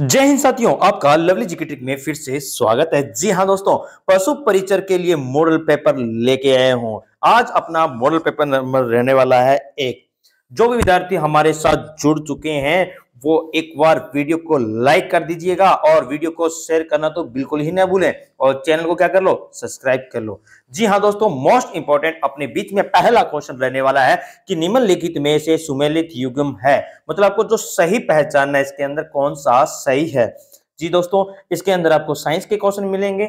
जय हिंद साथियों आपका लवली जी ट्रिक में फिर से स्वागत है जी हाँ दोस्तों पशु परिचर के लिए मॉडल पेपर लेके आए हूं आज अपना मॉडल पेपर नंबर रहने वाला है एक जो भी विद्यार्थी हमारे साथ जुड़ चुके हैं वो एक बार वीडियो को लाइक कर दीजिएगा और वीडियो को शेयर करना तो बिल्कुल ही ना भूलें और चैनल को क्या कर लो सब्सक्राइब कर लो जी हाँ दोस्तों मोस्ट इंपॉर्टेंट अपने बीच में पहला क्वेश्चन रहने वाला है कि निम्नलिखित में से सुमेलित युगम है मतलब आपको जो सही पहचानना है इसके अंदर कौन सा सही है जी दोस्तों इसके अंदर आपको साइंस के क्वेश्चन मिलेंगे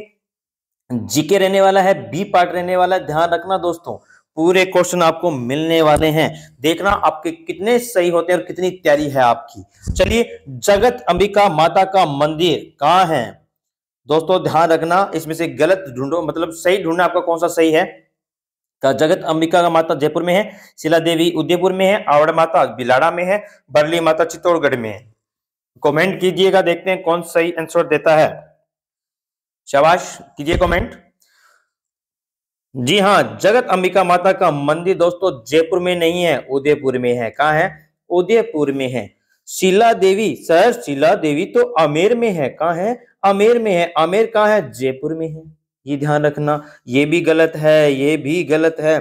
जीके रहने वाला है बी पार्ट रहने वाला है ध्यान रखना दोस्तों पूरे क्वेश्चन आपको मिलने वाले हैं देखना आपके कितने सही होते हैं और कितनी तैयारी है आपकी चलिए जगत अंबिका माता का मंदिर कहाँ है दोस्तों ध्यान रखना इसमें से गलत ढूंढो मतलब सही ढूंढना आपका कौन सा सही है का जगत अंबिका का माता जयपुर में है शिला देवी उदयपुर में है आवड़ माता बिलाड़ा में है बरली माता चित्तौड़गढ़ में है कमेंट कीजिएगा देखते हैं कौन सही आंसर देता है शाबाश कीजिए कमेंट जी हाँ जगत अंबिका माता का मंदिर दोस्तों जयपुर में नहीं है उदयपुर में है कहा है उदयपुर में है शिला देवी सर शिला देवी तो अमेर में है कहा है अमेर में है अमेर कहा है जयपुर में है ये ध्यान रखना ये भी गलत है ये भी गलत है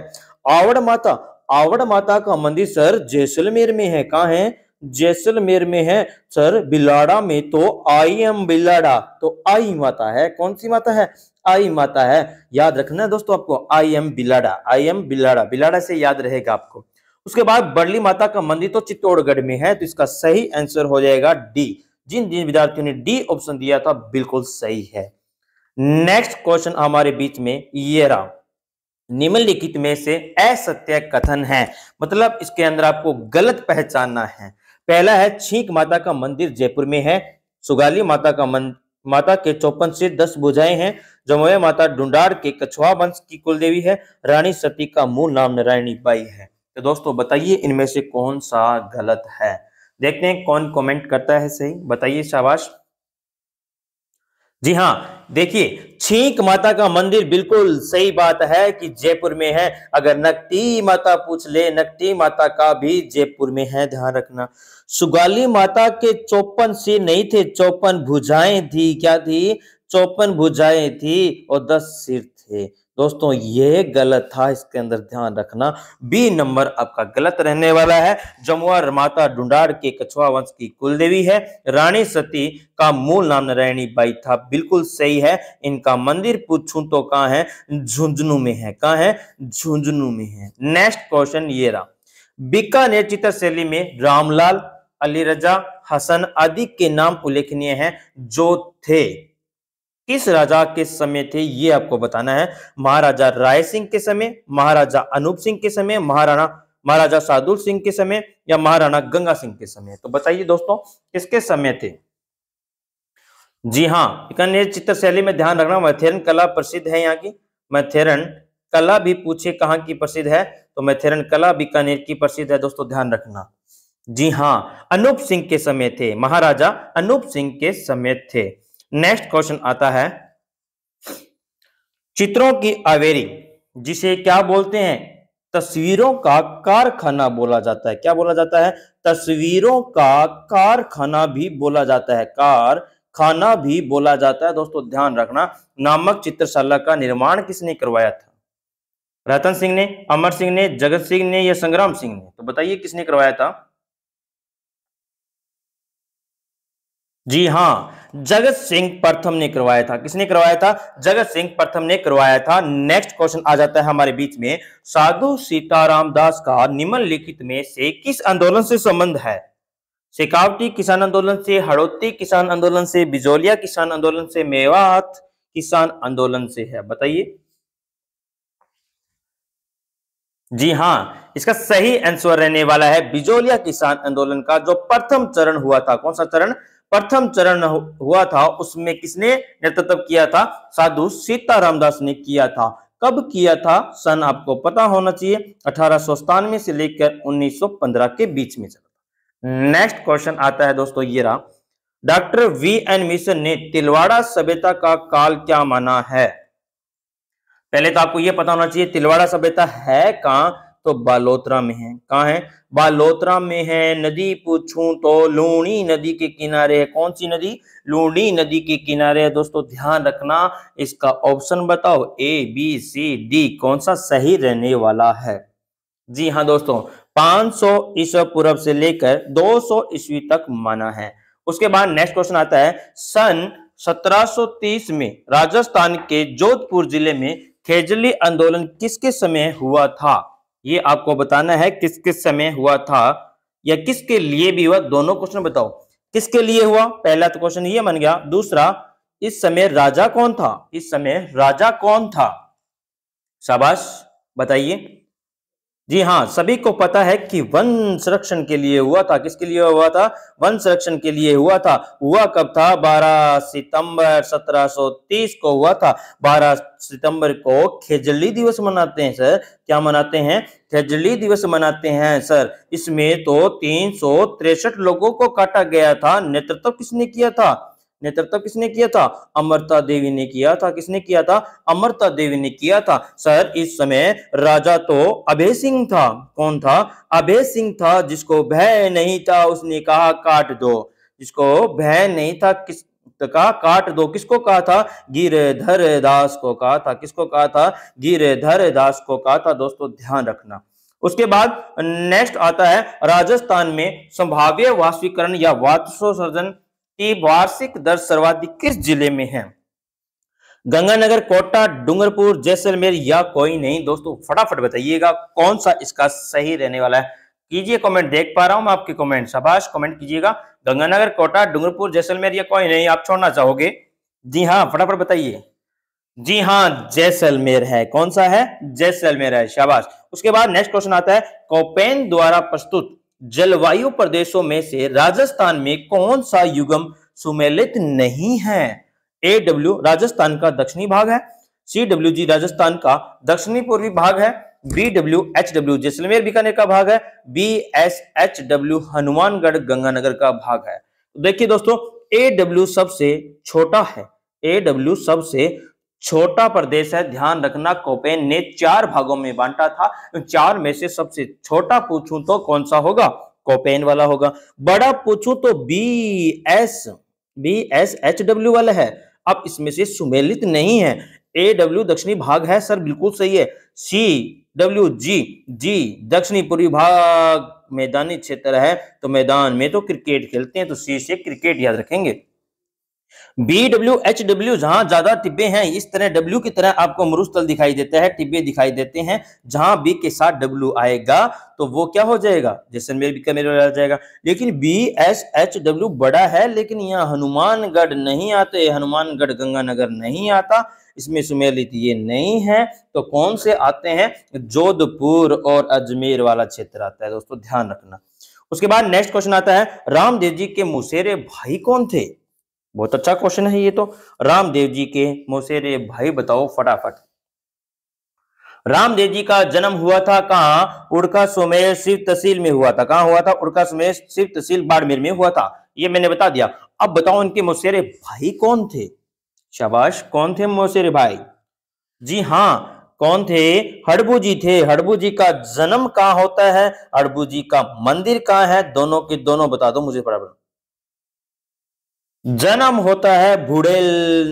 आवड़ माता आवड़ माता का मंदिर सर जैसलमेर में है कहा है जैसलमेर में है सर बिलाड़ा में तो आई एम बिलाड़ा तो आई माता है कौन सी माता है आई माता है याद रखना है दोस्तों आपको I am Bilada I am Bilada Bilada से याद रहेगा आपको उसके बाद बड़ली माता का मंदिर तो चित्तौड़गढ़ में है तो इसका सही आंसर हो जाएगा डी जिन जिन विद्यार्थियों ने डी ऑप्शन दिया था बिल्कुल सही है नेक्स्ट क्वेश्चन हमारे बीच में ये रहा निम्नलिखित में से असत्य कथन है मतलब इसके अंदर आपको गलत पहचानना है पहला है छींक माता का मंदिर जयपुर में है सुगाली माता का मन माता के चौपन से दस बुझाएं हैं जमुए माता डुंडार के कछुआ वंश की कुलदेवी है रानी सती का मूल नाम नारायणी बाई है तो दोस्तों बताइए इनमें से कौन सा गलत है देखते हैं कौन कमेंट करता है सही बताइए शाबाश जी हाँ देखिए छींक माता का मंदिर बिल्कुल सही बात है कि जयपुर में है अगर नकटी माता पूछ ले नकटी माता का भी जयपुर में है ध्यान रखना सुगाली माता के चौपन सिर नहीं थे चौपन भुजाएं थी क्या थी चौपन भुजाएं थी और दस सिर थे दोस्तों ये गलत था इसके अंदर ध्यान रखना बी नंबर आपका गलत रहने वाला है जमुआ रमाता डुंडार के कछुआ वंश की कुलदेवी है रानी सती का मूल नाम नारायणी बाई था बिल्कुल सही है इनका मंदिर पूछूं तो कहाँ है झुंझुनू में है कहाँ है झुंझुनू में है नेक्स्ट क्वेश्चन ये रहा बीकानेर चित्र शैली में रामलाल अली रजा हसन आदि के नाम उल्लेखनीय है जो थे किस राजा के समय थे ये आपको बताना है महाराजा राय सिंह के समय महाराजा अनूप सिंह के समय महाराणा महाराजा साधु सिंह के समय या महाराणा गंगा सिंह के समय तो बताइए दोस्तों किसके समय थे जी हाँ चित्र शैली में ध्यान रखना मैथेरन कला प्रसिद्ध है यहाँ की मैथेरन कला भी पूछे कहाँ की प्रसिद्ध है तो मैथेरन कला बीकानेर की प्रसिद्ध है दोस्तों ध्यान रखना जी हाँ अनूप सिंह के समय थे महाराजा अनूप सिंह के समय थे नेक्स्ट क्वेश्चन आता है चित्रों की अवेरी जिसे क्या बोलते हैं तस्वीरों का कारखाना बोला जाता है क्या बोला जाता है तस्वीरों का कारखाना भी बोला जाता है कार खाना भी बोला जाता है दोस्तों ध्यान रखना नामक चित्रशाला का निर्माण किसने करवाया था रतन सिंह ने अमर सिंह ने जगत सिंह ने या संग्राम सिंह ने तो बताइए किसने करवाया था जी हाँ जगत सिंह प्रथम ने करवाया था किसने करवाया था जगत सिंह प्रथम ने करवाया था नेक्स्ट क्वेश्चन आ जाता है हमारे बीच में साधु सीताराम दास का निम्नलिखित में से किस आंदोलन से संबंध है शेखावटी किसान आंदोलन से हड़ौती किसान आंदोलन से बिजोलिया किसान आंदोलन से मेवात किसान आंदोलन से है बताइए जी हां इसका सही आंसर रहने वाला है बिजोलिया किसान आंदोलन का जो प्रथम चरण हुआ था कौन सा चरण प्रथम चरण हुआ था उसमें किसने नेतृत्व किया था साधु सीताराम दास ने किया था कब किया था सन आपको पता होना चाहिए अठारह से लेकर 1915 के बीच में चला नेक्स्ट क्वेश्चन आता है दोस्तों ये रहा डॉक्टर वी एन मिशन ने तिलवाड़ा सभ्यता का काल क्या माना है पहले तो आपको यह पता होना चाहिए तिलवाड़ा सभ्यता है कहां तो बालोतरा में है कहाँ है बालोतरा में है नदी पूछूं तो लूणी नदी के किनारे है कौन सी नदी लूणी नदी के किनारे है दोस्तों ध्यान रखना इसका ऑप्शन बताओ ए बी सी डी कौन सा सही रहने वाला है जी हाँ दोस्तों 500 सौ ईसा पूर्व से लेकर 200 सौ ईस्वी तक माना है उसके बाद नेक्स्ट क्वेश्चन आता है सन 1730 में राजस्थान के जोधपुर जिले में खेजली आंदोलन किसके समय हुआ था ये आपको बताना है किस किस समय हुआ था या किसके लिए भी हुआ दोनों क्वेश्चन बताओ किसके लिए हुआ पहला तो क्वेश्चन ये बन गया दूसरा इस समय राजा कौन था इस समय राजा कौन था शाबाश बताइए जी हाँ सभी को पता है कि वन संरक्षण के लिए हुआ था किसके लिए हुआ था वन संरक्षण के लिए हुआ था हुआ कब था 12 सितंबर 1730 को हुआ था 12 सितंबर को खेजली दिवस मनाते हैं सर क्या मनाते हैं खेजली दिवस मनाते हैं सर इसमें तो तीन लोगों को काटा गया था नेतृत्व किसने किया था नेतृत्व किसने किया था अमरता देवी ने किया था किसने किया था अमरता देवी ने किया था सर इस समय राजा तो अभय सिंह था कौन था अभय सिंह था जिसको भय नहीं था उसने कहा काट दो जिसको भय नहीं था किस तो कहा काट दो किसको कहा था गिरधर दास को कहा था किसको कहा था गिरधर दास को कहा था दोस्तों ध्यान रखना उसके बाद नेक्स्ट आता है राजस्थान में संभाव्य वास्तविकरण या वात्सोसर्जन की वार्षिक दर सर्वाधिक किस जिले में है गंगानगर कोटा डूंगरपुर जैसलमेर या कोई नहीं दोस्तों फटाफट बताइएगा कौन सा इसका सही रहने वाला है कीजिए कमेंट देख पा रहा हूं मैं आपके कमेंट शबाश कमेंट कीजिएगा गंगानगर कोटा डूंगरपुर जैसलमेर या कोई नहीं आप छोड़ना चाहोगे जी हाँ फटाफट बताइए जी हाँ जैसलमेर है कौन सा है जैसलमेर है शाबाश उसके बाद नेक्स्ट क्वेश्चन आता है कोपेन द्वारा प्रस्तुत जलवायु प्रदेशों में से राजस्थान में कौन सा युगम सुमेलित नहीं है ए डब्ल्यू राजस्थान का दक्षिणी भाग है सी डब्ल्यू जी राजस्थान का दक्षिणी पूर्वी भाग है B W H W Jaisalmer Bikaner का भाग है B S H W Hanumangarh Ganganagar का भाग है तो देखिए दोस्तों ए डब्ल्यू सबसे छोटा है ए डब्ल्यू सबसे छोटा प्रदेश है ध्यान रखना कोपेन ने चार भागों में बांटा था चार में से सबसे छोटा पूछूं तो कौन सा होगा कोपेन वाला होगा बड़ा पूछूं तो B S B S H W वाला है अब इसमें से सुमेलित नहीं है ए डब्ल्यू दक्षिणी भाग है सर बिल्कुल सही है सी डब्ल्यू जी जी दक्षिणी पूर्वी भाग मैदानी क्षेत्र है तो मैदान में तो क्रिकेट खेलते हैं तो सी से क्रिकेट याद रखेंगे बी डब्ल्यू एच डब्ल्यू जहां ज्यादा टिब्बे हैं इस तरह डब्ल्यू की तरह आपको मरुस्थल दिखाई देता है टिब्बे दिखाई देते हैं जहां बी के साथ डब्ल्यू आएगा तो वो क्या हो जाएगा जैसलमेर कमेर आ जाएगा लेकिन बी एस एच डब्ल्यू बड़ा है लेकिन यहाँ हनुमानगढ़ नहीं आते हनुमानगढ़ गंगानगर नहीं आता इसमें सुमेलित ये नहीं है तो कौन से आते हैं जोधपुर और अजमेर वाला क्षेत्र आता है दोस्तों ध्यान रखना उसके बाद नेक्स्ट क्वेश्चन आता है रामदेव जी के मुसेरे भाई कौन थे बहुत अच्छा क्वेश्चन है ये तो रामदेव जी के मोसेरे भाई बताओ फटाफट रामदेव जी का जन्म हुआ था कहा उड़का सोमेर शिव तहसील में हुआ था कहा हुआ था उड़का सुमेर शिव तहसील बाड़मेर में हुआ था ये मैंने बता दिया अब बताओ इनके मोसेरे भाई कौन थे शाबाश कौन थे मोसेरे भाई जी हाँ कौन थे हड़बू जी थे हड़बू जी का जन्म कहाँ होता है हड़बू जी का मंदिर कहाँ है दोनों के दोनों बता दो मुझे बराबर जन्म होता है बुढ़ेल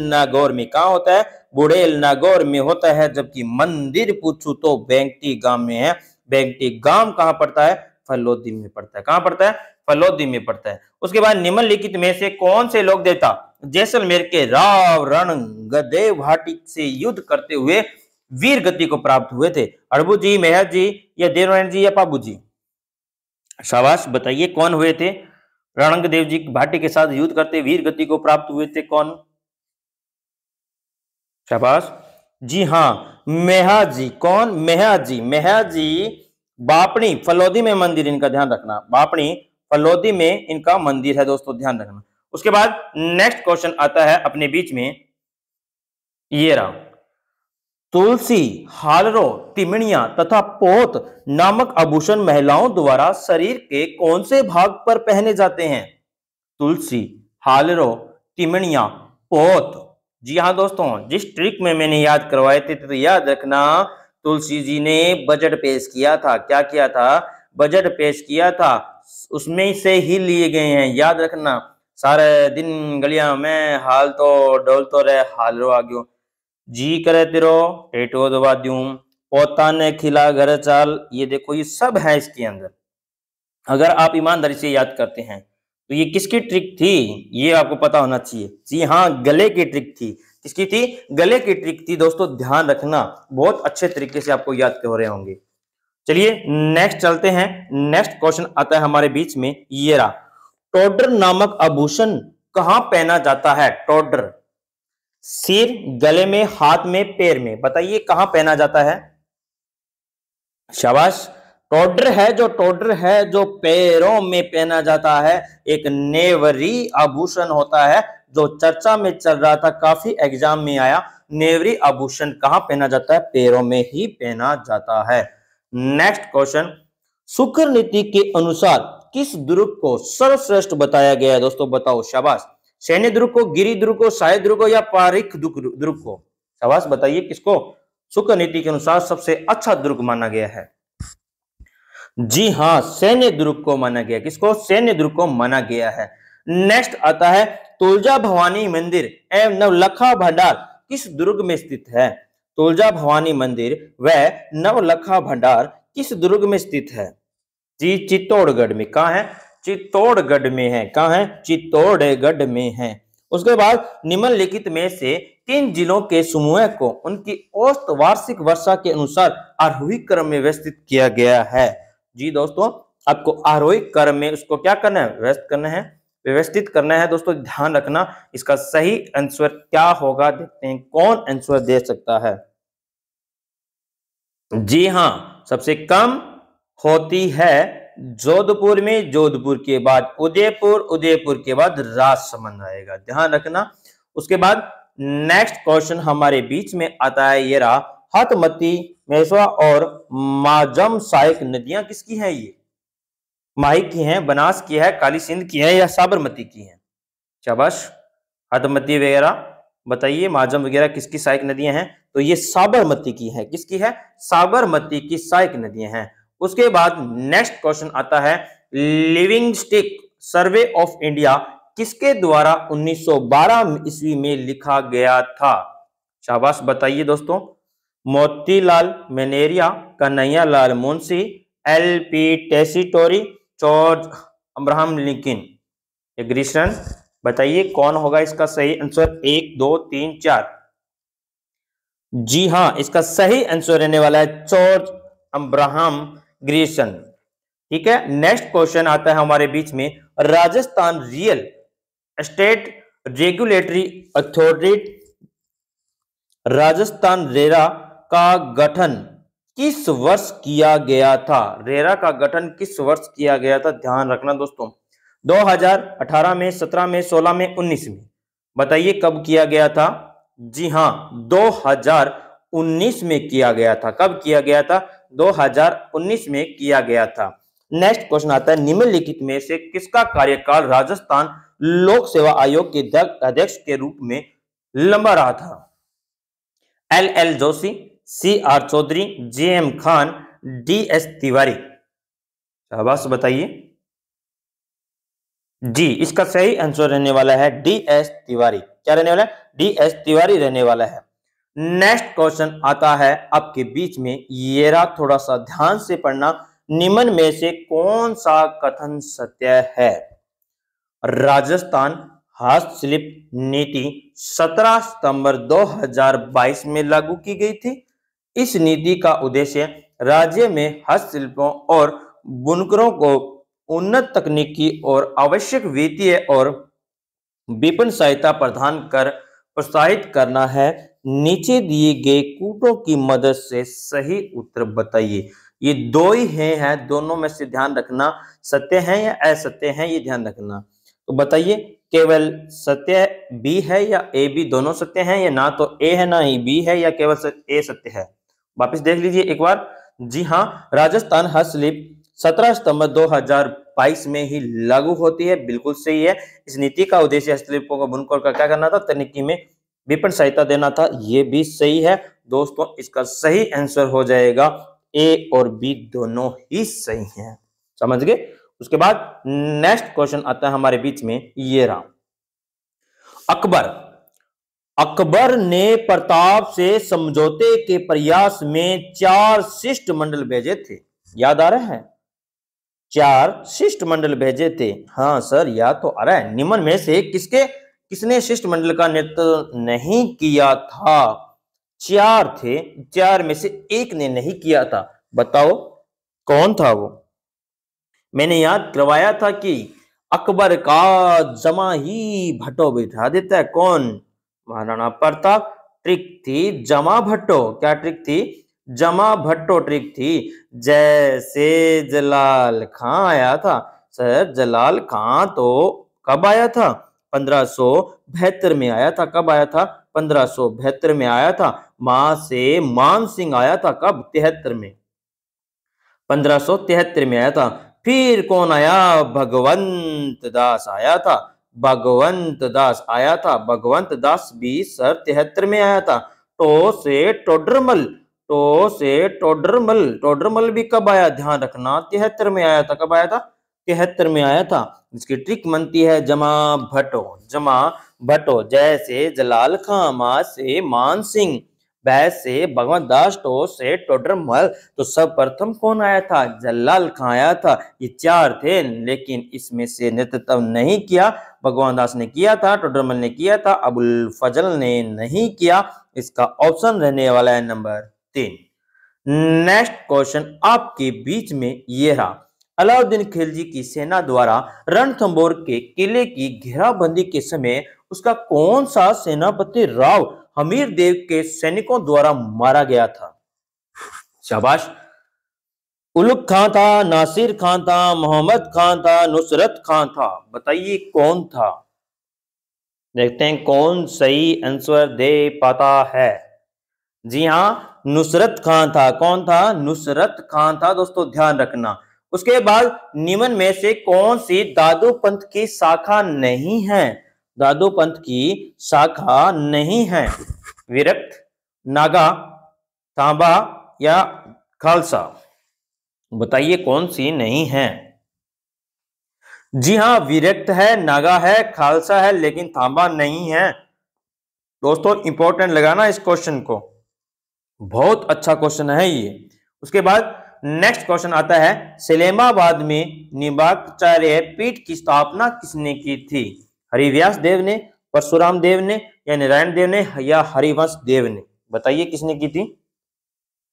नागौर में कहा होता है बुढ़ेल नागौर में होता है जबकि मंदिर पूछू तो बैंकटी गांव में है बैंकटी गांव कहां पड़ता है फलोदी में पड़ता है कहां पड़ता है फलोदी में पड़ता है उसके बाद निम्नलिखित में से कौन से लोग देवता जैसलमेर के राव रण गदेव हाटी से युद्ध करते हुए वीर गति को प्राप्त हुए थे अड़बू जी मेहर जी या देवनारायण जी या पाबू जी शाबाश बताइए कौन हुए थे रणंग देव जी भाटी के साथ युद्ध करते वीर गति को प्राप्त हुए थे कौन शाबाश जी हाँ मेहा जी कौन मेहा जी मेहा जी बापणी फलौदी में मंदिर इनका ध्यान रखना बापणी फलौदी में इनका मंदिर है दोस्तों ध्यान रखना उसके बाद नेक्स्ट क्वेश्चन आता है अपने बीच में ये रहा तुलसी हालरो तिमणिया तथा पोत नामक आभूषण महिलाओं द्वारा शरीर के कौन से भाग पर पहने जाते हैं तुलसी हालरो तिमणिया पोत जी हाँ दोस्तों जिस ट्रिक में मैंने याद करवाए थे तो याद रखना तुलसी जी ने बजट पेश किया था क्या किया था बजट पेश किया था उसमें से ही लिए गए हैं याद रखना सारे दिन गलिया में हाल तो डोल तो रहे हालरो आ गयो जी करे तिरो टेटो दबा दू पोता ने खिला घर चाल ये देखो ये सब है इसके अंदर अगर आप ईमानदारी से याद करते हैं तो ये किसकी ट्रिक थी ये आपको पता होना चाहिए जी हाँ गले की ट्रिक थी किसकी थी गले की ट्रिक थी दोस्तों ध्यान रखना बहुत अच्छे तरीके से आपको याद हो रहे होंगे चलिए नेक्स्ट चलते हैं नेक्स्ट क्वेश्चन आता है हमारे बीच में ये रहा टोडर नामक आभूषण कहाँ पहना जाता है टोडर सिर गले में हाथ में पैर में बताइए कहां पहना जाता है शाबाश टोडर है जो टोडर है जो पैरों में पहना जाता है एक नेवरी आभूषण होता है जो चर्चा में चल रहा था काफी एग्जाम में आया नेवरी आभूषण कहाँ पहना जाता है पैरों में ही पहना जाता है नेक्स्ट क्वेश्चन शुक्र नीति के अनुसार किस द्रुप को सर्वश्रेष्ठ बताया गया है दोस्तों बताओ शाबाश सैन्य ध्रुव को गिरी ध्रुव को साय ध्रुव को या पारिक ध्रुव को सवास बताइए किसको सुख नीति के अनुसार सबसे अच्छा ध्रुव माना गया है जी हाँ सैन्य ध्रुव को माना गया किसको सैन्य ध्रुव को माना गया है नेक्स्ट आता है तुलजा भवानी मंदिर एवं नवलखा भंडार किस दुर्ग में स्थित है तुलजा भवानी मंदिर व नवलखा भंडार किस दुर्ग में स्थित है जी चित्तौड़गढ़ में कहा है चित्तौड़गढ़ में है कहा है चित्तौड़गढ़ में है उसके बाद निम्नलिखित में से तीन जिलों के समूह को उनकी औसत वार्षिक वर्षा के अनुसार आरोही क्रम में व्यवस्थित किया गया है जी दोस्तों आपको आरोही क्रम में उसको क्या करना है व्यस्त करना है व्यवस्थित करना है दोस्तों ध्यान रखना इसका सही आंसर क्या होगा देखते हैं कौन आंसर दे सकता है जी हाँ सबसे कम होती है जोधपुर में जोधपुर के बाद उदयपुर उदयपुर के बाद राजसमंद आएगा ध्यान रखना उसके बाद नेक्स्ट क्वेश्चन हमारे बीच में आता है ये रहा हतमती मेसवा और माजम साइक नदियां किसकी हैं ये माही की हैं बनास की है काली सिंध की है या साबरमती की हैं शाबाश हतमती वगैरह बताइए माजम वगैरह किसकी सहायक नदियां हैं तो ये साबरमती की है किसकी है साबरमती की सहायक नदियां हैं उसके बाद नेक्स्ट क्वेश्चन आता है linguistic survey of India किसके द्वारा 1912 ईस्वी में लिखा गया था शाबाश बताइए दोस्तों Motilal Menaria Kanhaiya Lal Munshi L P Tessitori George Abraham Lincoln ये बताइए कौन होगा इसका सही आंसर एक दो तीन चार जी हाँ इसका सही आंसर रहने वाला है जॉर्ज अब्राहम ग्रेशन ठीक है नेक्स्ट क्वेश्चन आता है हमारे बीच में Rajasthan real estate regulatory authority Rajasthan RERA का गठन किस वर्ष किया गया था रेरा का गठन किस वर्ष किया गया था ध्यान रखना दोस्तों 2018 में 17 में 16 में 19 में बताइए कब किया गया था जी हां 2019 में किया गया था कब किया गया था 2019 में किया गया था नेक्स्ट क्वेश्चन आता है निम्नलिखित में से किसका कार्यकाल राजस्थान लोक सेवा आयोग के अध्यक्ष के रूप में लंबा रहा था L L Joshi C R Chaudhary J M Khan D S Tiwari बताइए जी इसका सही आंसर रहने वाला है डी एस तिवारी क्या रहने वाला है डी एस तिवारी रहने वाला है नेक्स्ट क्वेश्चन आता है आपके बीच में ये रहा थोड़ा सा ध्यान से पढ़ना निम्न में से कौन सा कथन सत्य है राजस्थान हस्तशिल्प नीति 17 सितंबर 2022 में लागू की गई थी इस नीति का उद्देश्य राज्य में हस्तशिल्पों और बुनकरों को उन्नत तकनीकी और आवश्यक वित्तीय और विपन सहायता प्रदान कर प्रोत्साहित करना है नीचे दिए गए कूटों की मदद से सही उत्तर बताइए ये दो ही है, है, दोनों में से ध्यान रखना सत्य है या असत्य है ये ध्यान रखना तो बताइए केवल सत्य बी है या ए बी दोनों सत्य हैं या ना तो ए है ना ही बी है या केवल ए सत्य है वापस देख लीजिए एक बार जी हाँ राजस्थान हस्तलिप 17 सितंबर 2022 में ही लागू होती है बिल्कुल सही है इस नीति का उद्देश्य हस्तलिपों को बुनकर का क्या करना था तकनीकी में विपिन सहायता देना था ये भी सही है दोस्तों इसका सही आंसर हो जाएगा ए और बी दोनों ही सही हैं समझ गए उसके बाद नेक्स्ट क्वेश्चन आता है हमारे बीच में ये रहा अकबर अकबर ने प्रताप से समझौते के प्रयास में चार शिष्ट मंडल भेजे थे याद आ रहे हैं चार शिष्ट मंडल भेजे थे हाँ सर याद तो आ रहा है निम्न में से किसके किसने शिष्टमंडल का नेतृत्व नहीं किया था चार थे चार में से एक ने नहीं किया था बताओ कौन था वो मैंने याद करवाया था कि अकबर का जमा ही भट्टो बिठा देता है कौन महाराणा प्रताप ट्रिक थी जमा भट्टो क्या ट्रिक थी जमा भट्टो ट्रिक थी जैसे जलाल खां आया था सर जलाल खां तो कब आया था पंद्रह में आया था कब आया था पंद्रह में आया था मां से मान सिंह आया था कब तिहत्तर में पंद्रह में आया था फिर कौन आया भगवंत दास आया था भगवंत दास आया था भगवंत दास भी सर तिहत्तर में आया था तो से टोडरमल तो से टोडरमल टोडरमल भी कब आया ध्यान रखना तिहत्तर में आया था कब आया था तिहत्तर में आया था इसकी ट्रिक मनती है जमा भटो जमा भटो जैसे जलाल खां मा से मान सिंह भैंस से भगवान दास टो से टोडर महल तो सर्वप्रथम कौन आया था जलाल खां आया था ये चार थे लेकिन इसमें से नेतृत्व नहीं किया भगवान दास ने किया था टोडर महल ने किया था अबुल फजल ने नहीं किया इसका ऑप्शन रहने वाला है नंबर तीन नेक्स्ट क्वेश्चन आपके बीच में ये रहा अलाउद्दीन खिलजी की सेना द्वारा रणथंबोर के किले की घेराबंदी के समय उसका कौन सा सेनापति राव हमीर देव के सैनिकों द्वारा मारा गया था शाबाश उलुक खान था नासिर खान था मोहम्मद खान था नुसरत खान था बताइए कौन था देखते हैं कौन सही आंसर दे पाता है जी हाँ नुसरत खान था कौन था नुसरत खान था दोस्तों ध्यान रखना उसके बाद निम्न में से कौन सी दादू पंथ की शाखा नहीं है दादू पंथ की शाखा नहीं है विरक्त नागा तांबा या खालसा बताइए कौन सी नहीं है जी हां विरक्त है नागा है खालसा है लेकिन तांबा नहीं है दोस्तों इंपॉर्टेंट लगाना इस क्वेश्चन को बहुत अच्छा क्वेश्चन है ये उसके बाद नेक्स्ट क्वेश्चन आता है सलेमाबाद में निबाचार्य पीठ की स्थापना किसने की थी हरिव्यास देव ने परशुराम देव ने या नारायण देव ने या हरिवंश देव ने बताइए किसने की थी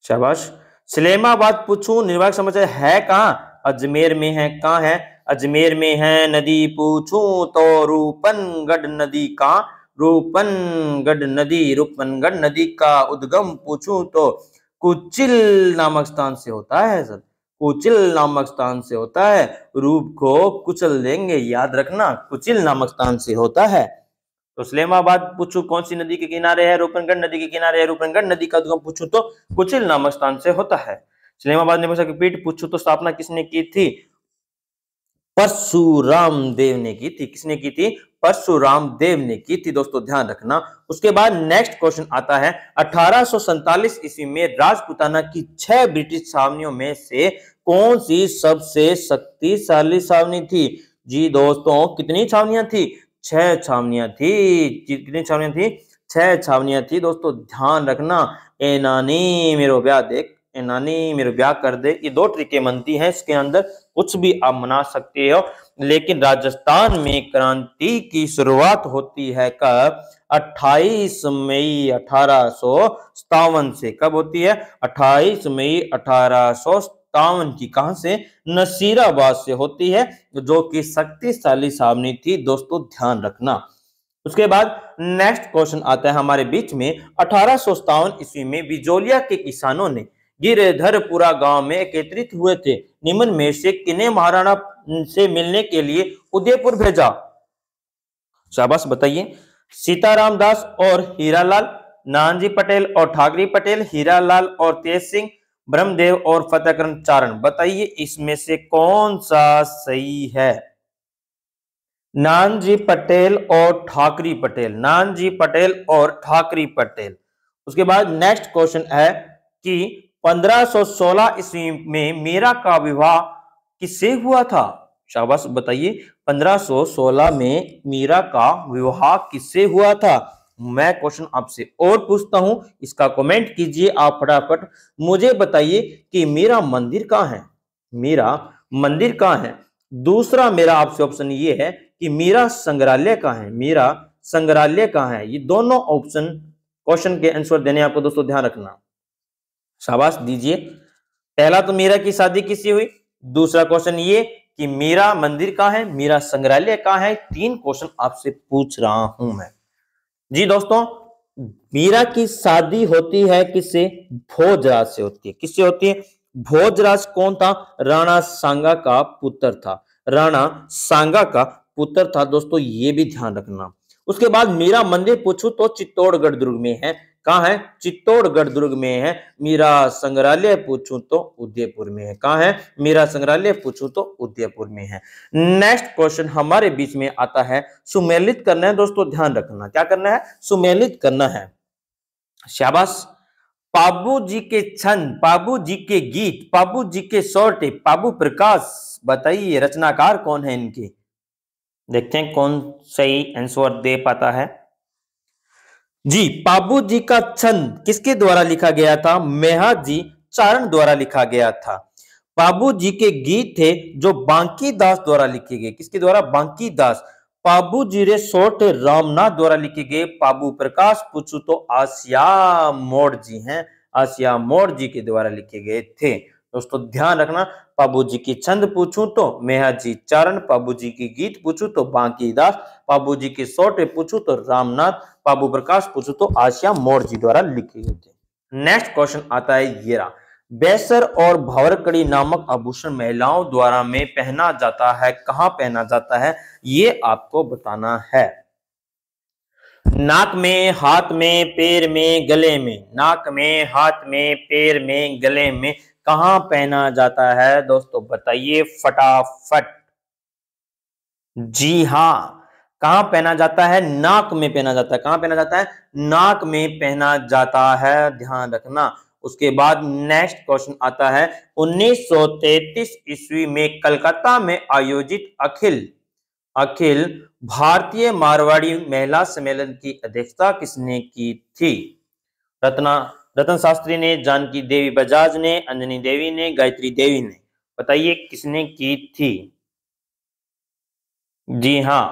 शाबाश सलेमाबाद पूछू निर्वाह समाचार है कहाँ अजमेर में है कहाँ है अजमेर में है नदी पूछू तो रूपनगढ़ नदी का रूपनगढ़ नदी रूपनगढ़ नदी का उद्गम पूछू तो कुचिल नामक स्थान से होता है सर कुचिल नामक स्थान से होता है रूप को कुचल देंगे याद रखना कुचिल नामक स्थान से होता है तो सलेमाबाद पूछू कौन सी नदी के किनारे है रूपनगढ़ नदी के किनारे है रूपनगढ़ नदी का उद्गम पूछू तो कुचिल नामक स्थान से होता है सलेमाबाद ने पूछा कि पीठ पूछू तो स्थापना किसने की थी परशुराम देव ने की थी किसने की थी परशुराम देव ने की थी दोस्तों ध्यान रखना उसके बाद नेक्स्ट क्वेश्चन आता है अठारह ईस्वी में राजपुताना की छह ब्रिटिश सावनियों में से कौन सी सबसे शक्तिशाली छावनी थी जी दोस्तों कितनी छावनियां थी छह छावनियां थी कितनी छावनियां थी छह छावनियां थी दोस्तों ध्यान रखना एनानी नानी मेरो ब्याह देख एनानी नानी मेरो ब्याह कर दे ये दो ट्रिके बनती हैं इसके अंदर कुछ भी आप मना सकते हो लेकिन राजस्थान में क्रांति की शुरुआत होती है कब 28 मई अठारह से कब होती है 28 मई अठारह सत्तावन की कहां से नसीराबाद से होती है जो कि शक्तिशाली सामनी थी दोस्तों ध्यान रखना उसके बाद नेक्स्ट क्वेश्चन आता है हमारे बीच में अठारह ईस्वी में बिजोलिया के किसानों ने गिरधरपुरा गांव में एकत्रित हुए थे निम्न में से किने महाराणा से मिलने के लिए उदयपुर भेजा शाबाश बताइए सीताराम दास और हीरालाल नानजी पटेल और ठाकरी पटेल हीरालाल और तेज सिंह ब्रह्मदेव और फतेहकरण चारण बताइए इसमें से कौन सा सही है नानजी पटेल और ठाकरी पटेल नानजी पटेल और ठाकरी पटेल उसके बाद नेक्स्ट क्वेश्चन है कि 1516 ईस्वी में मेरा का विवाह किससे हुआ था शाबाश बताइए 1516 में मीरा का विवाह किससे हुआ था मैं क्वेश्चन आपसे और पूछता हूं इसका कमेंट कीजिए आप फटाफट मुझे बताइए कि मेरा मंदिर कहाँ है मेरा मंदिर कहाँ है दूसरा मेरा आपसे ऑप्शन ये है कि मेरा संग्रहालय कहाँ है मेरा संग्रहालय कहाँ है ये दोनों ऑप्शन क्वेश्चन के आंसर देने आपको दोस्तों ध्यान रखना शाबाश दीजिए पहला तो मीरा की शादी किससे हुई दूसरा क्वेश्चन ये कि मीरा मंदिर कहाँ है मीरा संग्रहालय कहाँ है तीन क्वेश्चन आपसे पूछ रहा हूं मैं जी दोस्तों मीरा की शादी होती है किससे भोजराज से होती है किससे होती है भोजराज कौन था राणा सांगा का पुत्र था राणा सांगा का पुत्र था दोस्तों ये भी ध्यान रखना उसके बाद मीरा मंदिर पूछू तो चित्तौड़गढ़ दुर्ग में है कहाँ है चित्तौड़गढ़ दुर्ग में है मीरा संग्रहालय पूछू तो उदयपुर में है कहाँ है मीरा संग्रहालय पूछू तो उदयपुर में है नेक्स्ट क्वेश्चन हमारे बीच में आता है सुमेलित करना है दोस्तों ध्यान रखना क्या करना है सुमेलित करना है शाबाश पाबू जी के छंद पाबू जी के गीत पाबू जी के सौटे पाबू प्रकाश बताइए रचनाकार कौन है इनके देखते हैं कौन सही आंसर दे पाता है जी पाबू जी का छंद किसके द्वारा लिखा गया था मेहा जी चारण द्वारा लिखा गया था बाबू जी के गीत थे जो बांकी दास द्वारा लिखे गए किसके द्वारा बांकी दास पाबू जी रे सोट रामनाथ द्वारा लिखे गए पाबू प्रकाश पूछू तो आसिया मोड़ जी हैं आसिया मोड़ जी के द्वारा लिखे गए थे दोस्तों ध्यान रखना बाबू जी की छंद पूछूं तो मेहा जी चरण बाबू जी की गीत पूछूं तो बांकी दास बाबू जी की सोटे पूछूं तो रामनाथ बाबू प्रकाश पूछूं तो आशिया मोर जी द्वारा लिखे गए थे नेक्स्ट क्वेश्चन आता है ये रहा बेसर और भावरकड़ी नामक आभूषण महिलाओं द्वारा में पहना जाता है कहाँ पहना जाता है ये आपको बताना है नाक में हाथ में पैर में गले में नाक में हाथ में पैर में गले में कहां पहना जाता है दोस्तों बताइए फटाफट जी हाँ कहां पहना जाता है नाक में पहना जाता है कहाँ पहना जाता है नाक में पहना जाता है ध्यान रखना उसके बाद नेक्स्ट क्वेश्चन आता है 1933 ईस्वी में कलकत्ता में आयोजित अखिल अखिल भारतीय मारवाड़ी महिला सम्मेलन की अध्यक्षता किसने की थी रत्ना रतन शास्त्री ने जानकी देवी बजाज ने अंजनी देवी ने गायत्री देवी ने बताइए किसने की थी जी हाँ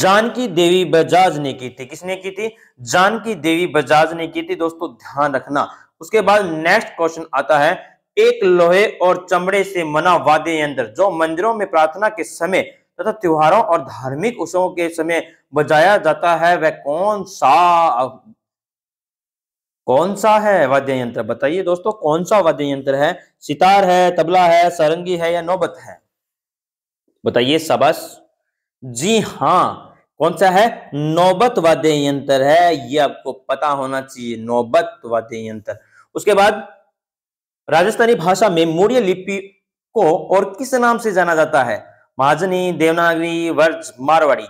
जानकी देवी बजाज ने की थी किसने की थी जानकी देवी बजाज ने की थी दोस्तों ध्यान रखना उसके बाद नेक्स्ट क्वेश्चन आता है एक लोहे और चमड़े से मना वाद्य यंत्र जो मंदिरों में प्रार्थना के समय तथा त्योहारों और धार्मिक उत्सवों के समय बजाया जाता है वह कौन सा कौन सा है वाद्य यंत्र बताइए दोस्तों कौन सा वाद्य यंत्र है सितार है तबला है सारंगी है या नौबत है बताइए सबस जी हाँ कौन सा है नौबत वाद्य यंत्र है ये आपको पता होना चाहिए नौबत वाद्य यंत्र उसके बाद राजस्थानी भाषा में मूर्य लिपि को और किस नाम से जाना जाता है महाजनी देवनागरी वर्ज मारवाड़ी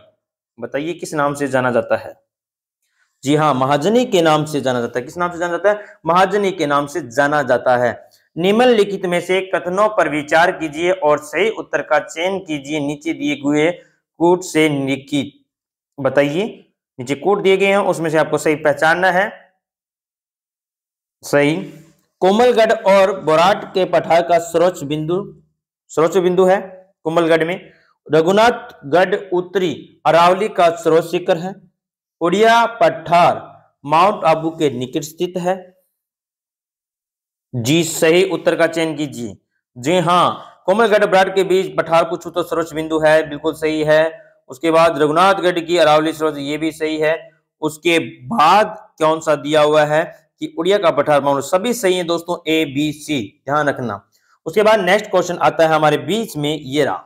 बताइए किस नाम से जाना जाता है जी हाँ महाजनी के नाम से जाना जाता है किस नाम से जाना जाता है महाजनी के नाम से जाना जाता है निम्नलिखित में से कथनों पर विचार कीजिए और सही उत्तर का चयन कीजिए नीचे दिए हुए कूट से निकित बताइए नीचे कूट दिए गए हैं उसमें से आपको सही पहचानना है सही कोमलगढ़ और बोराट के पठार का सर्वोच्च बिंदु सर्वोच्च बिंदु है कोमलगढ़ में रघुनाथगढ़ उत्तरी अरावली का सर्वोच्च शिखर है उड़िया पठार माउंट आबू के निकट स्थित है जी सही उत्तर का चयन कीजिए जी हाँ कोमलगढ़ ब्राड के बीच पठारपुर तो सर्वोच्च बिंदु है बिल्कुल सही है उसके बाद रघुनाथगढ़ की अरावली सरोज ये भी सही है उसके बाद कौन सा दिया हुआ है कि उड़िया का पठार माउंट सभी सही है दोस्तों ए बी सी ध्यान रखना उसके बाद नेक्स्ट क्वेश्चन आता है हमारे बीच में ये रहा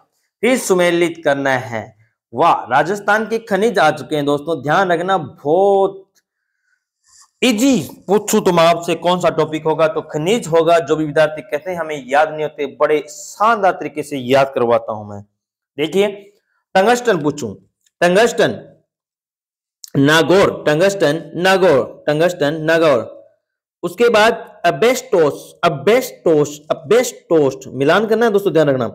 फिर सुमेलित करना है वाह राजस्थान के खनिज आ चुके हैं दोस्तों ध्यान रखना बहुत इजी पूछू तुम तो आपसे कौन सा टॉपिक होगा तो खनिज होगा जो भी विद्यार्थी कहते हैं हमें याद नहीं होते बड़े शानदार तरीके से याद करवाता हूं मैं देखिए टंगस्टन पूछू tungsten Nagaur tungsten Nagaur tungsten Nagaur उसके बाद अबेस्टोस अबेस्टोस अबेस्टोस्ट मिलान करना है दोस्तों ध्यान रखना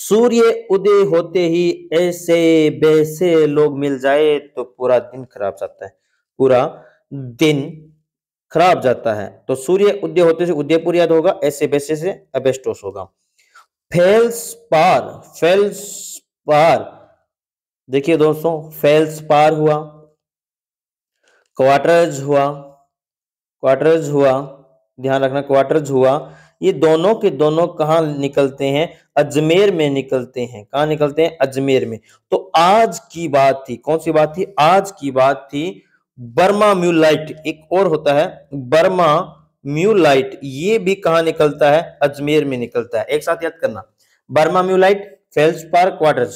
सूर्य उदय होते ही ऐसे वैसे लोग मिल जाए तो पूरा दिन खराब जाता है पूरा दिन खराब जाता है तो सूर्य उदय होते से उदयपुर याद होगा ऐसे वैसे से अबेस्टोस होगा फेल्स पार फेल्स पार देखिए दोस्तों फेल्स पार हुआ क्वार्टर्स हुआ क्वार्टर्स हुआ ध्यान रखना क्वार्टर्स हुआ ये दोनों के दोनों कहाँ निकलते हैं अजमेर में निकलते हैं कहाँ निकलते हैं अजमेर में तो आज की बात थी कौन सी बात थी आज की बात थी बर्मा म्यूलाइट एक और होता है बर्मा म्यूलाइट ये भी कहाँ निकलता है अजमेर में निकलता है एक साथ याद करना Burma mullite feldspar quartz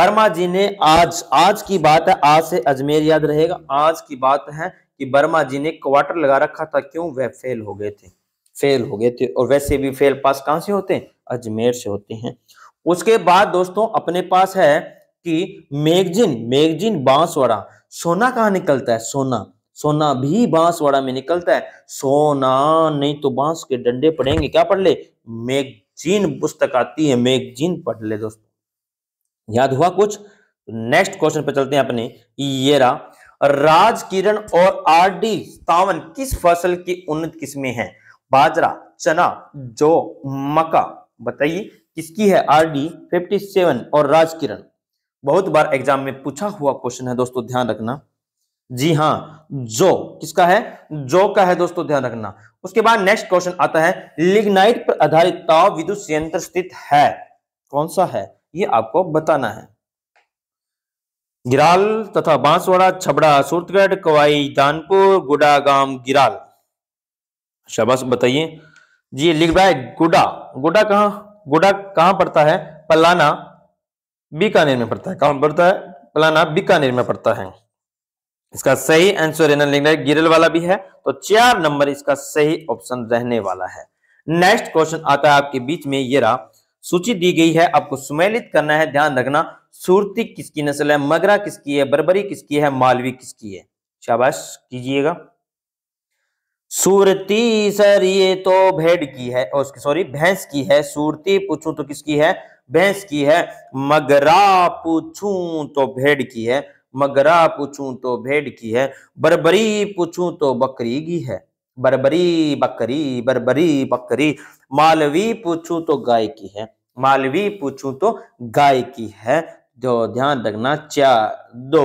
Burma जी ने आज आज की बात है आज से अजमेर याद रहेगा आज की बात है कि बर्मा जी ने क्वार्टर लगा रखा था क्यों वह फेल हो गए थे फेल हो गए थे और वैसे भी फेल पास कहां से होते हैं अजमेर से होते हैं उसके बाद दोस्तों अपने पास है कि मैगजीन मैगजीन बांसवाड़ा सोना कहाँ निकलता है सोना सोना भी बांसवाड़ा में निकलता है सोना नहीं तो बांस के डंडे पड़ेंगे क्या पढ़ ले मैगजीन पुस्तक आती है मैगजीन पढ़ ले दोस्तों याद हुआ कुछ नेक्स्ट क्वेश्चन पे चलते हैं अपने ये रहा किरण और आर डी सावन किस फसल की उन्नत किस्में हैं बाजरा चना जो मक्का बताइए किसकी है आरडी 57 और राजकिरण बहुत बार एग्जाम में पूछा हुआ क्वेश्चन है दोस्तों ध्यान रखना जी हाँ जो किसका है जो का है दोस्तों ध्यान रखना उसके बाद नेक्स्ट क्वेश्चन आता है लिग्नाइट पर आधारित ताव विद्युत संयंत्र स्थित है कौन सा है ये आपको बताना है गिराल तथा बांसवाड़ा छबड़ा सूरतगढ़ कवाई दानपुर गुडागाम गिराल शाबाश बताइए जी लिख रहा है गुडा गुडा कहाँ गुडा कहाँ पड़ता है पलाना बीकानेर में पड़ता है कहाँ पड़ता है पलाना बीकानेर में पड़ता है इसका सही आंसर रहना लिख रहा है गिरल वाला भी है तो चार नंबर इसका सही ऑप्शन रहने वाला है नेक्स्ट क्वेश्चन आता है आपके बीच में ये रहा सूची दी गई है आपको सुमेलित करना है ध्यान रखना सूरती किसकी नस्ल है मगरा किसकी है बरबरी किसकी है मालवी किसकी है शाबाश कीजिएगा सूरती सर ये तो भेड़ की है सॉरी भैंस की है सूरती पूछूं तो किसकी है भैंस की है मगरा पूछूं तो भेड़ की है मगरा पूछूं तो भेड़ की है बरबरी पूछूं तो बकरी की है बरबरी बकरी बरबरी बकरी मालवी पूछूं तो गाय की है मालवी पूछूं तो गाय की है जो ध्यान रखना चार दो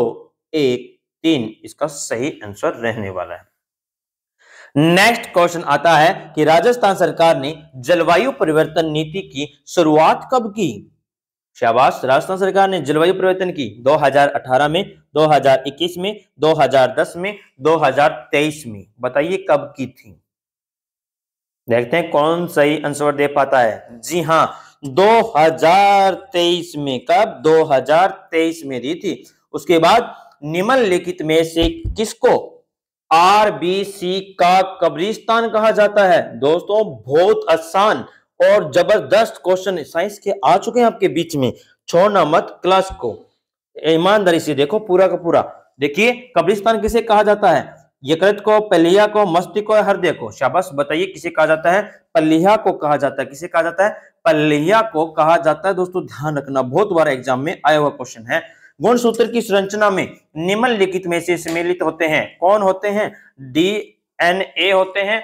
एक तीन इसका सही आंसर रहने वाला है नेक्स्ट क्वेश्चन आता है कि राजस्थान सरकार ने जलवायु परिवर्तन नीति की शुरुआत कब की शाबाश राजस्थान सरकार ने जलवायु परिवर्तन की 2018 में 2021 में 2010 में 2023 में बताइए कब की थी देखते हैं कौन सही आंसर दे पाता है जी हां 2023 में कब 2023 में दी थी उसके बाद निम्नलिखित में से किसको आरबीसी का कब्रिस्तान कहा जाता है दोस्तों बहुत आसान और जबरदस्त क्वेश्चन साइंस के आ चुके हैं आपके बीच में छोड़ना मत क्लास को ईमानदारी से देखो पूरा का पूरा देखिए कब्रिस्तान किसे कहा जाता है यकृत को पलिया को मस्तिष्क को हृदय को शाबाश बताइए किसे कहा जाता है पलिया को कहा जाता है किसे कहा जाता है पलिया को कहा जाता है दोस्तों ध्यान रखना बहुत बार एग्जाम में आया हुआ क्वेश्चन है गुणसूत्र की संरचना में निम्नलिखित में से सम्मिलित होते हैं कौन होते हैं डी एन ए होते हैं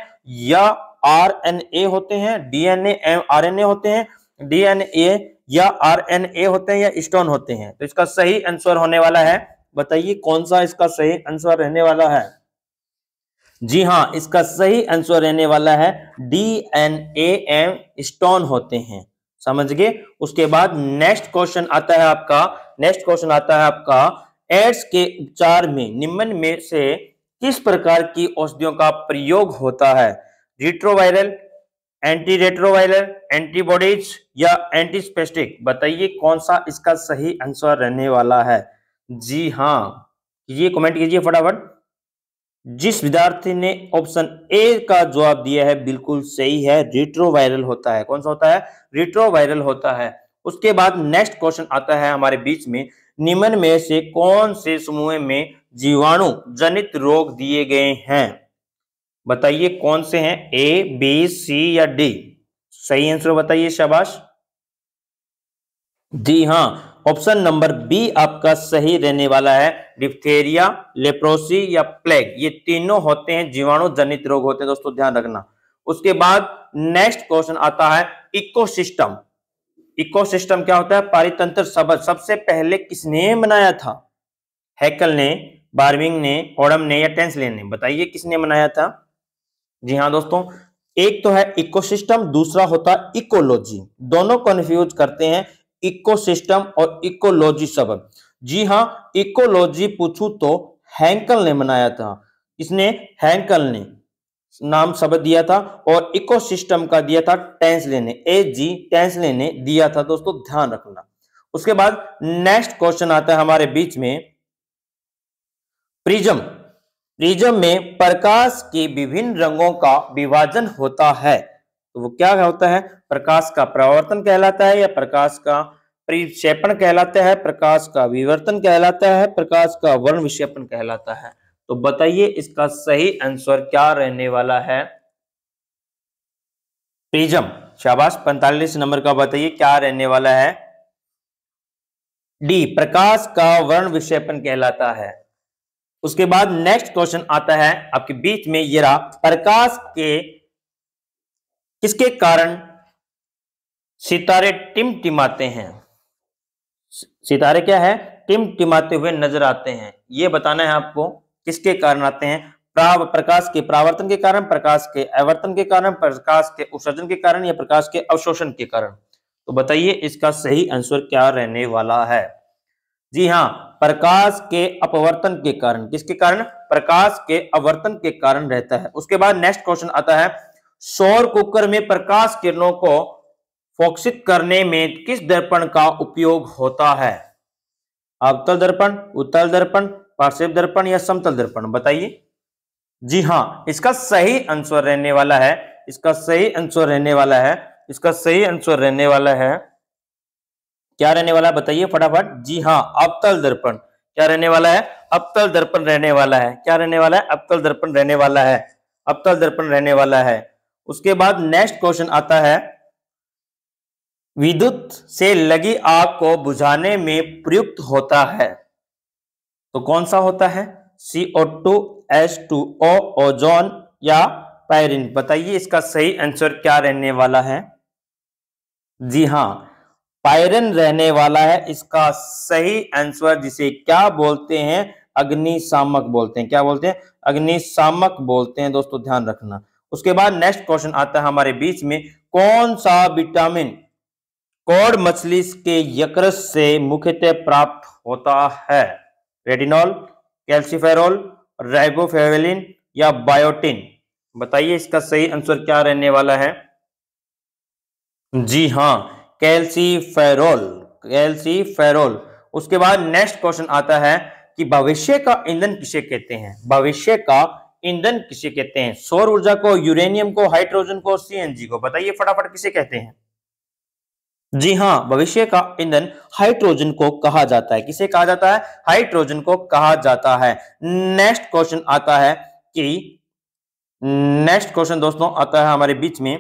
या आर एन ए होते हैं D N A R N A होते हैं डी एन ए या आर एन ए होते हैं या स्टोन होते हैं तो इसका सही आंसर होने वाला है बताइए कौन सा इसका सही आंसर रहने वाला है जी हाँ इसका सही आंसर रहने वाला है D N A M stone होते हैं समझ गए उसके बाद नेक्स्ट क्वेश्चन आता है आपका नेक्स्ट क्वेश्चन आता है आपका एड्स के उपचार में निम्न में से किस प्रकार की औषधियों का प्रयोग होता है रिट्रोवायरल एंटी रेट्रोवायरल एंटीबॉडीज या एंटीस्पेस्टिक बताइए कौन सा इसका सही आंसर रहने वाला है जी हाँ ये कमेंट कीजिए फटाफट जिस विद्यार्थी ने ऑप्शन ए का जवाब दिया है बिल्कुल सही है रिट्रोवायरल होता है कौन सा होता है रिट्रोवायरल होता है उसके बाद नेक्स्ट क्वेश्चन आता है हमारे बीच में निम्न में से कौन से समूह में जीवाणु जनित रोग दिए गए हैं बताइए कौन से हैं ए बी सी या डी सही आंसर बताइए शाबाश जी हाँ ऑप्शन नंबर बी आपका सही रहने वाला है डिप्थेरिया लेप्रोसी या प्लेग ये तीनों होते हैं जीवाणु जनित रोग होते हैं दोस्तों ध्यान रखना उसके बाद नेक्स्ट क्वेश्चन आता है इकोसिस्टम इकोसिस्टम क्या होता है पारितंत्र शब्द सबसे पहले किसने बनाया था हैकल ने बार्विंग ने ओडम ने या टेंसलेन ने बताइए किसने बनाया था जी हाँ दोस्तों एक तो है इकोसिस्टम दूसरा होता है इकोलॉजी दोनों कन्फ्यूज करते हैं इकोसिस्टम और इकोलॉजी शब्द जी हाँ इकोलॉजी पूछू तो हैंकल ने बनाया था इसने हैंकल ने नाम शब्द दिया था और इकोसिस्टम का दिया था टेंस लेने ए जी टेंस लेने दिया था दोस्तों ध्यान रखना उसके बाद नेक्स्ट क्वेश्चन आता है हमारे बीच में प्रिज्म प्रिज्म में प्रकाश के विभिन्न रंगों का विभाजन होता है तो वो क्या होता है प्रकाश का प्रवर्तन कहलाता है या प्रकाश का परिक्षेपण कहलाता है प्रकाश का विवर्तन कहलाता है प्रकाश का वर्ण विक्षेपण कहलाता है तो बताइए इसका सही आंसर क्या रहने वाला है प्रिजम शाबाश पैंतालीस नंबर का बताइए क्या रहने वाला है डी प्रकाश का वर्ण विक्षेपण कहलाता है उसके बाद नेक्स्ट क्वेश्चन आता है आपके बीच में ये रहा प्रकाश के किसके कारण सितारे टिमटिमाते हैं सितारे क्या है टिमटिमाते हुए नजर आते हैं ये बताना है आपको किसके कारण आते हैं प्राव प्रकाश के प्रावर्तन के कारण प्रकाश के अवर्तन के कारण प्रकाश के उत्सर्जन के कारण या प्रकाश के अवशोषण के कारण तो बताइए इसका सही आंसर क्या रहने वाला है जी हाँ प्रकाश के अपवर्तन के कारण किसके कारण प्रकाश के अवर्तन के कारण रहता है उसके बाद नेक्स्ट क्वेश्चन आता है सौर कुकर में प्रकाश किरणों को फोक्सित करने में किस दर्पण का उपयोग होता है अवतल दर्पण उत्तल दर्पण पार्श्व दर्पण या समतल दर्पण बताइए जी हाँ इसका सही आंसर रहने वाला है इसका सही आंसर रहने वाला है इसका सही आंसर रहने वाला है क्या रहने वाला है बताइए फटाफट जी हाँ अबतल दर्पण क्या रहने वाला है अबतल दर्पण रहने वाला है क्या रहने वाला है अबतल दर्पण रहने वाला है अबतल दर्पण रहने वाला है उसके बाद नेक्स्ट क्वेश्चन आता है विद्युत से लगी आग को बुझाने में प्रयुक्त होता है तो कौन सा होता है C O two S two O ozone या पायरिन बताइए इसका सही आंसर क्या रहने वाला है जी हाँ पायरन रहने वाला है इसका सही आंसर जिसे क्या बोलते हैं अग्निशामक बोलते हैं क्या बोलते हैं अग्निशामक बोलते हैं दोस्तों ध्यान रखना उसके बाद नेक्स्ट क्वेश्चन आता है हमारे बीच में कौन सा विटामिन कौड़ मछली के यकृत से मुख्यतः प्राप्त होता है रेटिनॉल कैल्सीफेरॉल राइबोफेवेलिन या बायोटिन बताइए इसका सही आंसर क्या रहने वाला है जी हाँ कैल्सी फेरोल उसके बाद नेक्स्ट क्वेश्चन आता है कि भविष्य का ईंधन किसे कहते हैं भविष्य का ईंधन किसे कहते हैं सौर ऊर्जा को यूरेनियम को हाइड्रोजन को सीएनजी को बताइए फटाफट किसे कहते हैं जी हाँ भविष्य का ईंधन हाइड्रोजन को कहा जाता है किसे कहा जाता है हाइड्रोजन को कहा जाता है नेक्स्ट क्वेश्चन आता है कि नेक्स्ट क्वेश्चन दोस्तों आता है हमारे बीच में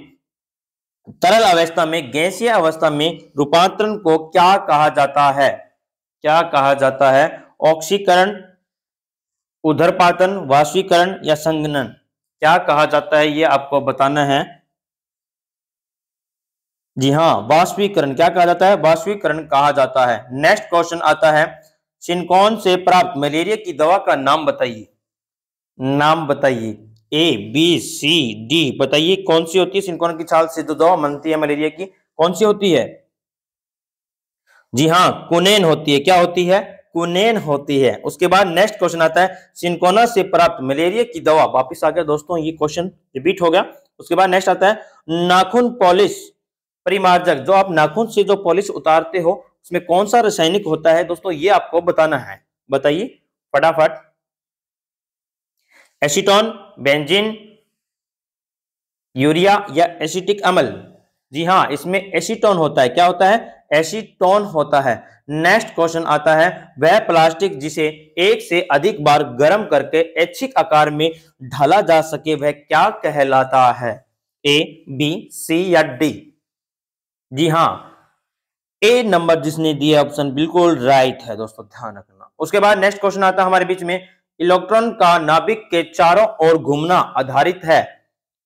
तरल अवस्था में गैसीय अवस्था में रूपांतरण को क्या कहा जाता है क्या कहा जाता है ऑक्सीकरण उधरपातन वाष्पीकरण या संगनन क्या कहा जाता है ये आपको बताना है जी हाँ वाष्पीकरण क्या कहा जाता है वाष्पीकरण कहा जाता है नेक्स्ट क्वेश्चन आता है सिनकोन से प्राप्त मलेरिया की दवा का नाम बताइए नाम बताइए ए बी सी डी बताइए कौन सी होती है सिनकोन की छाल से जो दवा बनती है मलेरिया की कौन सी होती है जी हाँ कुनेन होती है क्या होती है कुनेन होती है उसके बाद नेक्स्ट क्वेश्चन आता है सिंकोना से प्राप्त मलेरिया की दवा वापिस आ गया दोस्तों ये क्वेश्चन रिपीट हो गया उसके बाद नेक्स्ट आता है नाखून पॉलिश परिमार्जक जो आप नाखून से जो पॉलिश उतारते हो उसमें कौन सा रासायनिक होता है दोस्तों ये आपको बताना है बताइए फटाफट एसिटोन बेंजिन यूरिया या एसिटिक अमल जी हाँ इसमें एसिटोन होता है क्या होता है एसिटोन होता है नेक्स्ट क्वेश्चन आता है वह प्लास्टिक जिसे एक से अधिक बार गर्म करके ऐच्छिक आकार में ढाला जा सके वह क्या कहलाता है ए बी सी या डी जी हाँ ए नंबर जिसने दिया ऑप्शन बिल्कुल राइट है दोस्तों ध्यान रखना उसके बाद नेक्स्ट क्वेश्चन आता है हमारे बीच में इलेक्ट्रॉन का नाभिक के चारों ओर घूमना आधारित है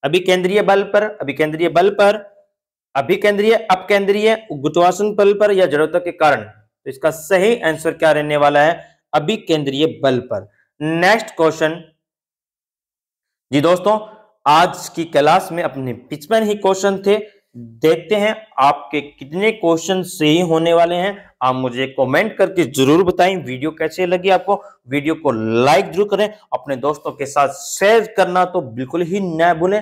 अभी केंद्रीय बल पर अभी केंद्रीय बल पर अभी केंद्रीय अप केंद्रीय बल पर या जड़ता के कारण तो इसका सही आंसर क्या रहने वाला है अभी केंद्रीय बल पर नेक्स्ट क्वेश्चन जी दोस्तों आज की क्लास में अपने पिचपन ही क्वेश्चन थे देखते हैं आपके कितने क्वेश्चन सही होने वाले हैं आप मुझे कमेंट करके जरूर बताएं वीडियो कैसे लगी आपको वीडियो को लाइक जरूर करें अपने दोस्तों के साथ शेयर करना तो बिल्कुल ही न भूलें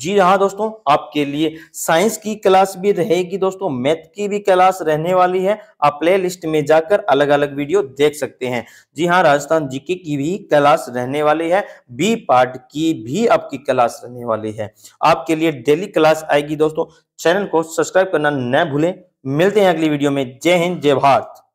जी हाँ दोस्तों आपके लिए साइंस की क्लास भी रहेगी दोस्तों मैथ की भी क्लास रहने वाली है आप प्ले लिस्ट में जाकर अलग अलग वीडियो देख सकते हैं जी हाँ राजस्थान जीके की भी क्लास रहने वाली है बी पार्ट की भी आपकी क्लास रहने वाली है आपके लिए डेली क्लास आएगी दोस्तों चैनल को सब्सक्राइब करना न भूलें मिलते हैं अगली वीडियो में जय हिंद जय भारत